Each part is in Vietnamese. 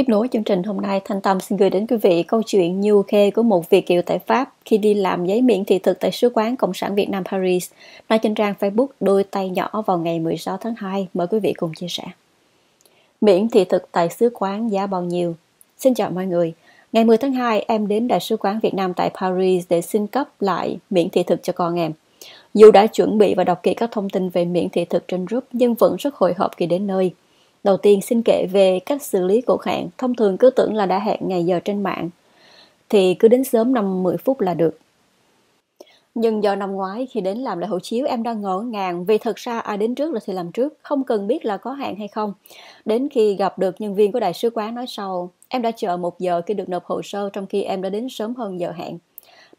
Tiếp nối chương trình hôm nay, Thanh Tâm xin gửi đến quý vị câu chuyện Như Khê của một Việt kiều tại Pháp khi đi làm giấy miễn thị thực tại Sứ quán Cộng sản Việt Nam Paris. Nói trên trang Facebook Đôi tay nhỏ vào ngày 16 tháng 2. Mời quý vị cùng chia sẻ. Miễn thị thực tại Sứ quán giá bao nhiêu? Xin chào mọi người. Ngày 10 tháng 2, em đến Đại sứ quán Việt Nam tại Paris để xin cấp lại miễn thị thực cho con em. Dù đã chuẩn bị và đọc kỹ các thông tin về miễn thị thực trên group nhưng vẫn rất hồi hộp khi đến nơi – Đầu tiên xin kể về cách xử lý cuộc hẹn, thông thường cứ tưởng là đã hẹn ngày giờ trên mạng, thì cứ đến sớm 5-10 phút là được. Nhưng do năm ngoái khi đến làm lại hộ chiếu em đang ngỡ ngàng vì thật ra ai đến trước là thì làm trước, không cần biết là có hạn hay không. Đến khi gặp được nhân viên của đại sứ quán nói sau, em đã chờ một giờ khi được nộp hồ sơ trong khi em đã đến sớm hơn giờ hẹn.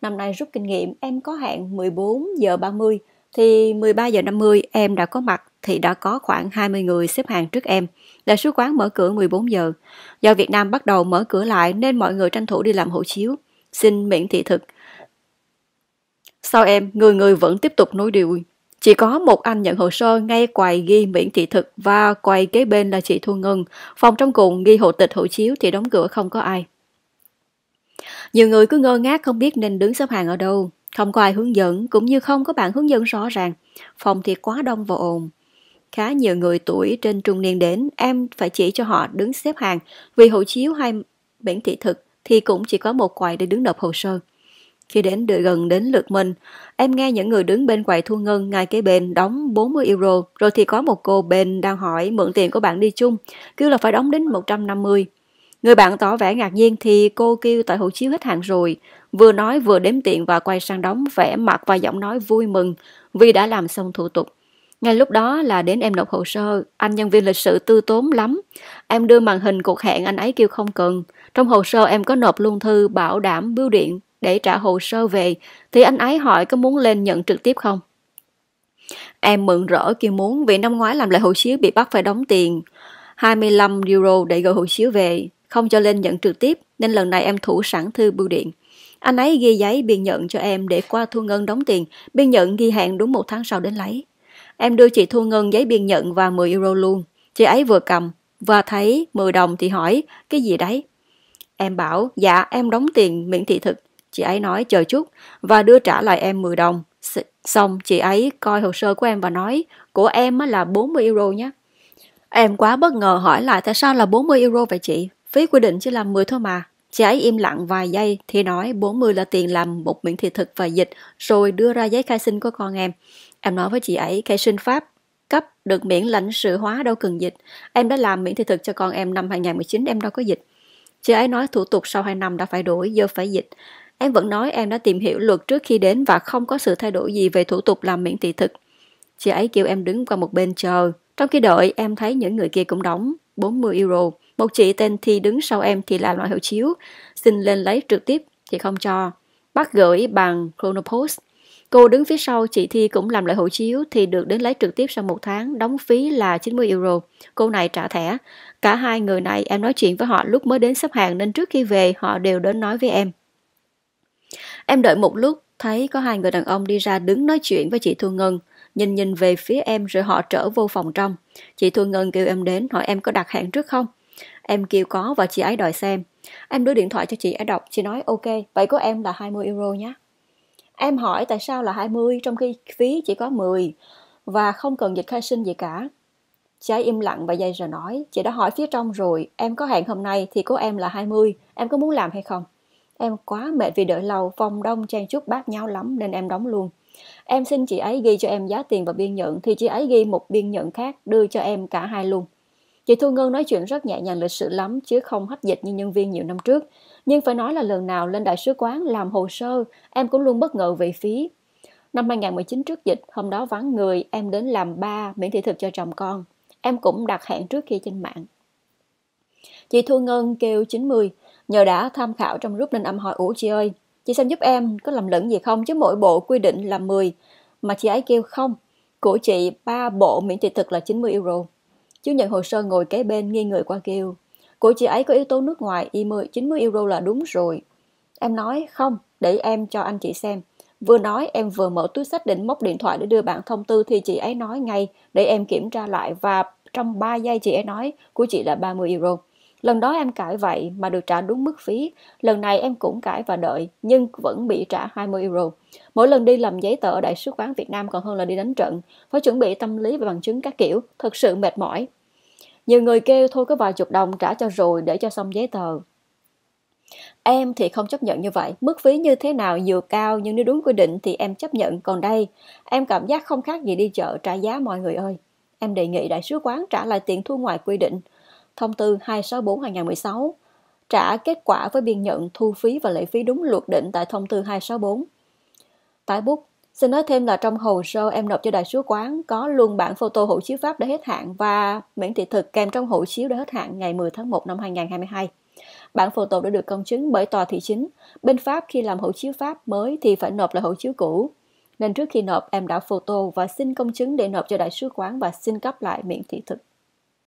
Năm nay rút kinh nghiệm, em có hạn 14 giờ 30 thì 13 giờ 50 em đã có mặt thì đã có khoảng 20 người xếp hàng trước em. Đại sứ quán mở cửa 14 giờ. Do Việt Nam bắt đầu mở cửa lại nên mọi người tranh thủ đi làm hộ chiếu. Xin miễn thị thực. Sau em, người người vẫn tiếp tục nối điều. Chỉ có một anh nhận hồ sơ ngay quầy ghi miễn thị thực và quầy kế bên là chị Thu Ngân. Phòng trong cùng ghi hộ tịch hộ chiếu thì đóng cửa không có ai. Nhiều người cứ ngơ ngác không biết nên đứng xếp hàng ở đâu. Không có ai hướng dẫn cũng như không có bạn hướng dẫn rõ ràng. Phòng thì quá đông và ồn khá nhiều người tuổi trên trung niên đến, em phải chỉ cho họ đứng xếp hàng, vì hộ chiếu hay bản thị thực thì cũng chỉ có một quầy để đứng nộp hồ sơ. Khi đến đợi gần đến lượt mình, em nghe những người đứng bên quầy thu ngân ngay kế bên đóng 40 euro, rồi thì có một cô bên đang hỏi mượn tiền của bạn đi chung, kêu là phải đóng đến 150. Người bạn tỏ vẻ ngạc nhiên thì cô kêu tại hộ chiếu hết hạn rồi, vừa nói vừa đếm tiền và quay sang đóng vẻ mặt và giọng nói vui mừng vì đã làm xong thủ tục. Ngay lúc đó là đến em nộp hồ sơ, anh nhân viên lịch sự tư tốn lắm. Em đưa màn hình cuộc hẹn anh ấy kêu không cần. Trong hồ sơ em có nộp luôn thư bảo đảm bưu điện để trả hồ sơ về, thì anh ấy hỏi có muốn lên nhận trực tiếp không? Em mừng rỡ kêu muốn vì năm ngoái làm lại hồ chiếu bị bắt phải đóng tiền 25 euro để gửi hồ chiếu về, không cho lên nhận trực tiếp nên lần này em thủ sẵn thư bưu điện. Anh ấy ghi giấy biên nhận cho em để qua thu ngân đóng tiền, biên nhận ghi hẹn đúng một tháng sau đến lấy. Em đưa chị Thu Ngân giấy biên nhận và 10 euro luôn. Chị ấy vừa cầm và thấy 10 đồng thì hỏi cái gì đấy. Em bảo dạ em đóng tiền miễn thị thực. Chị ấy nói chờ chút và đưa trả lại em 10 đồng. Xong chị ấy coi hồ sơ của em và nói của em là 40 euro nhé. Em quá bất ngờ hỏi lại tại sao là 40 euro vậy chị? Phí quy định chỉ là 10 thôi mà. Chị ấy im lặng vài giây thì nói 40 là tiền làm một miệng thịt thực và dịch rồi đưa ra giấy khai sinh của con em. Em nói với chị ấy khai sinh Pháp cấp được miễn lãnh sự hóa đâu cần dịch. Em đã làm miễn thị thực cho con em năm 2019 em đâu có dịch. Chị ấy nói thủ tục sau 2 năm đã phải đổi, giờ phải dịch. Em vẫn nói em đã tìm hiểu luật trước khi đến và không có sự thay đổi gì về thủ tục làm miễn thị thực. Chị ấy kêu em đứng qua một bên chờ. Trong khi đợi, em thấy những người kia cũng đóng 40 euro. Một chị tên Thi đứng sau em thì là loại hộ chiếu, xin lên lấy trực tiếp, thì không cho. Bắt gửi bằng Chronopost. Cô đứng phía sau chị Thi cũng làm lại hộ chiếu thì được đến lấy trực tiếp sau một tháng, đóng phí là 90 euro. Cô này trả thẻ. Cả hai người này em nói chuyện với họ lúc mới đến xếp hàng nên trước khi về họ đều đến nói với em. Em đợi một lúc, thấy có hai người đàn ông đi ra đứng nói chuyện với chị Thu Ngân. Nhìn nhìn về phía em rồi họ trở vô phòng trong. Chị Thu Ngân kêu em đến hỏi em có đặt hẹn trước không? Em kêu có và chị ấy đòi xem. Em đưa điện thoại cho chị ấy đọc, chị nói ok, vậy của em là 20 euro nhé. Em hỏi tại sao là 20 trong khi phí chỉ có 10 và không cần dịch khai sinh gì cả. Chị ấy im lặng và dây rồi nói, chị đã hỏi phía trong rồi, em có hẹn hôm nay thì của em là 20, em có muốn làm hay không? Em quá mệt vì đợi lâu, phòng đông chen chúc bát nhau lắm nên em đóng luôn. Em xin chị ấy ghi cho em giá tiền và biên nhận thì chị ấy ghi một biên nhận khác đưa cho em cả hai luôn. Chị Thu Ngân nói chuyện rất nhẹ nhàng lịch sự lắm chứ không hách dịch như nhân viên nhiều năm trước. Nhưng phải nói là lần nào lên đại sứ quán làm hồ sơ, em cũng luôn bất ngờ về phí. Năm 2019 trước dịch, hôm đó vắng người, em đến làm ba miễn thị thực cho chồng con. Em cũng đặt hẹn trước khi trên mạng. Chị Thu Ngân kêu 90, nhờ đã tham khảo trong group nên âm hỏi ủ chị ơi, chị xem giúp em có làm lẫn gì không chứ mỗi bộ quy định là 10, mà chị ấy kêu không. Của chị ba bộ miễn thị thực là 90 euro chứ nhận hồ sơ ngồi kế bên nghi người qua kêu. Của chị ấy có yếu tố nước ngoài, y 10, 90 euro là đúng rồi. Em nói, không, để em cho anh chị xem. Vừa nói em vừa mở túi sách định móc điện thoại để đưa bản thông tư thì chị ấy nói ngay để em kiểm tra lại và trong 3 giây chị ấy nói của chị là 30 euro. Lần đó em cãi vậy mà được trả đúng mức phí. Lần này em cũng cãi và đợi, nhưng vẫn bị trả 20 euro. Mỗi lần đi làm giấy tờ ở Đại sứ quán Việt Nam còn hơn là đi đánh trận. Phải chuẩn bị tâm lý và bằng chứng các kiểu, thật sự mệt mỏi. Nhiều người kêu thôi có vài chục đồng trả cho rồi để cho xong giấy tờ. Em thì không chấp nhận như vậy, mức phí như thế nào dù cao nhưng nếu đúng quy định thì em chấp nhận, còn đây, em cảm giác không khác gì đi chợ trả giá mọi người ơi. Em đề nghị đại sứ quán trả lại tiền thu ngoài quy định, thông tư 264-2016, trả kết quả với biên nhận thu phí và lệ phí đúng luật định tại thông tư 264. tại bút, xin nói thêm là trong hồ sơ em nộp cho đại sứ quán có luôn bản photo hộ chiếu Pháp đã hết hạn và miễn thị thực kèm trong hộ chiếu đã hết hạn ngày 10 tháng 1 năm 2022. Bản photo đã được công chứng bởi tòa thị chính. Bên Pháp khi làm hộ chiếu Pháp mới thì phải nộp lại hộ chiếu cũ. Nên trước khi nộp em đã photo và xin công chứng để nộp cho đại sứ quán và xin cấp lại miễn thị thực.